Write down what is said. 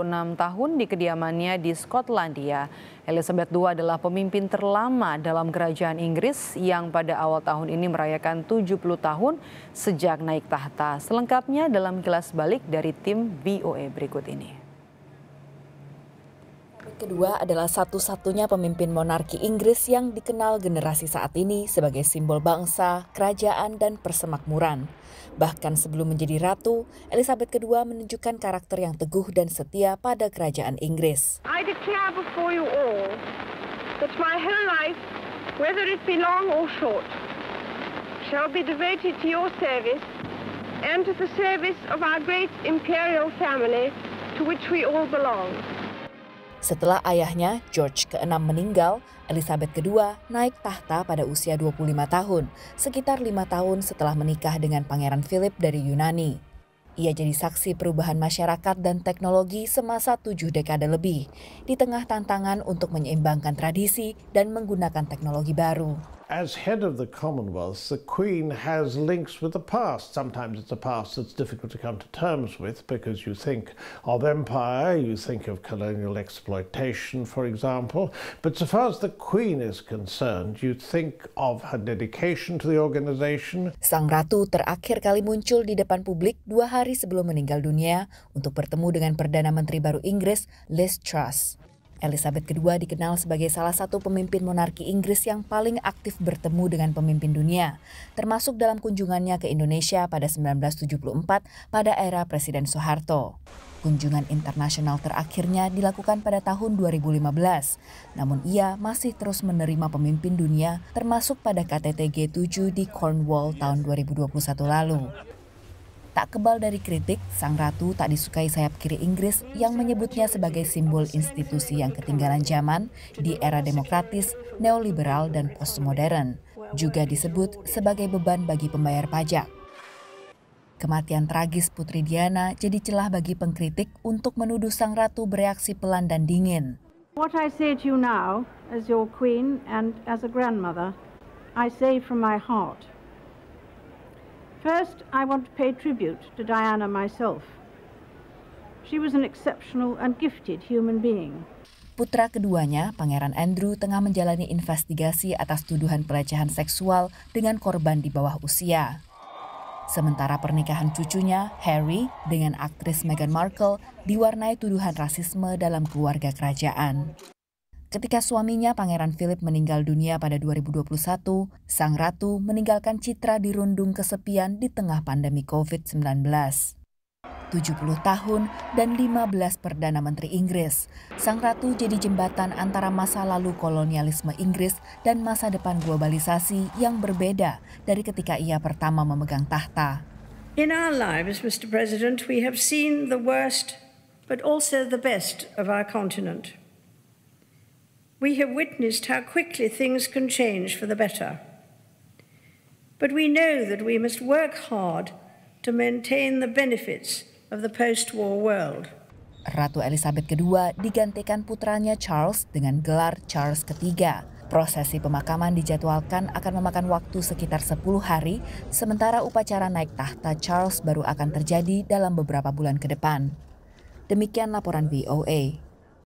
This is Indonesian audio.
76 tahun di kediamannya di Skotlandia. Elizabeth II adalah pemimpin terlama dalam kerajaan Inggris yang pada awal tahun ini merayakan 70 tahun sejak naik tahta. Selengkapnya dalam kilas balik dari tim BOE berikut ini kedua adalah satu-satunya pemimpin monarki Inggris yang dikenal generasi saat ini sebagai simbol bangsa, kerajaan, dan persemakmuran. Bahkan sebelum menjadi ratu, Elizabeth II menunjukkan karakter yang teguh dan setia pada kerajaan Inggris. I declare before you all that my whole life, whether it be long or short, shall be devoted to your service and to the service of our great imperial family to which we all belong. Setelah ayahnya, George ke-6 meninggal, Elizabeth II naik tahta pada usia 25 tahun, sekitar lima tahun setelah menikah dengan Pangeran Philip dari Yunani. Ia jadi saksi perubahan masyarakat dan teknologi semasa tujuh dekade lebih, di tengah tantangan untuk menyeimbangkan tradisi dan menggunakan teknologi baru. as head of the Commonwealth, the Queen has links with the past. Sometimes it's a past that's difficult to come to terms with because you think of empire, you think of colonial exploitation, for example. But so far as the Queen is concerned, you think of her dedication to the organization. Sang Ratu terakhir kali muncul di depan publik dua hari sebelum meninggal dunia untuk bertemu dengan Perdana Menteri baru Inggris, Liz Truss. Elizabeth II dikenal sebagai salah satu pemimpin monarki Inggris yang paling aktif bertemu dengan pemimpin dunia, termasuk dalam kunjungannya ke Indonesia pada 1974 pada era Presiden Soeharto. Kunjungan internasional terakhirnya dilakukan pada tahun 2015, namun ia masih terus menerima pemimpin dunia termasuk pada KTTG G7 di Cornwall tahun 2021 lalu. Tak kebal dari kritik, sang ratu tak disukai sayap kiri Inggris yang menyebutnya sebagai simbol institusi yang ketinggalan zaman di era demokratis, neoliberal, dan postmodern. Juga disebut sebagai beban bagi pembayar pajak. Kematian tragis Putri Diana jadi celah bagi pengkritik untuk menuduh sang ratu bereaksi pelan dan dingin. What I say to you now, as your queen and as a grandmother, I say from my heart. First, I want to pay tribute to Diana myself. She was an exceptional and gifted human being. Putra keduanya, Pangeran Andrew, tengah menjalani investigasi atas tuduhan pelecehan seksual dengan korban di bawah usia. Sementara pernikahan cucunya, Harry, dengan aktris Meghan Markle diwarnai tuduhan rasisme dalam keluarga kerajaan. Ketika suaminya Pangeran Philip meninggal dunia pada 2021, sang ratu meninggalkan citra dirundung kesepian di tengah pandemi COVID-19. 70 tahun dan 15 Perdana Menteri Inggris, sang ratu jadi jembatan antara masa lalu kolonialisme Inggris dan masa depan globalisasi yang berbeda dari ketika ia pertama memegang tahta. In our lives, Mr. President, we have seen the worst but also the best of our continent we have witnessed how quickly things can change for the better. But we know that we must work hard to maintain the benefits of the post-war world. Ratu Elizabeth II digantikan putranya Charles dengan gelar Charles III. Prosesi pemakaman dijadwalkan akan memakan waktu sekitar 10 hari, sementara upacara naik tahta Charles baru akan terjadi dalam beberapa bulan ke depan. Demikian laporan VOA.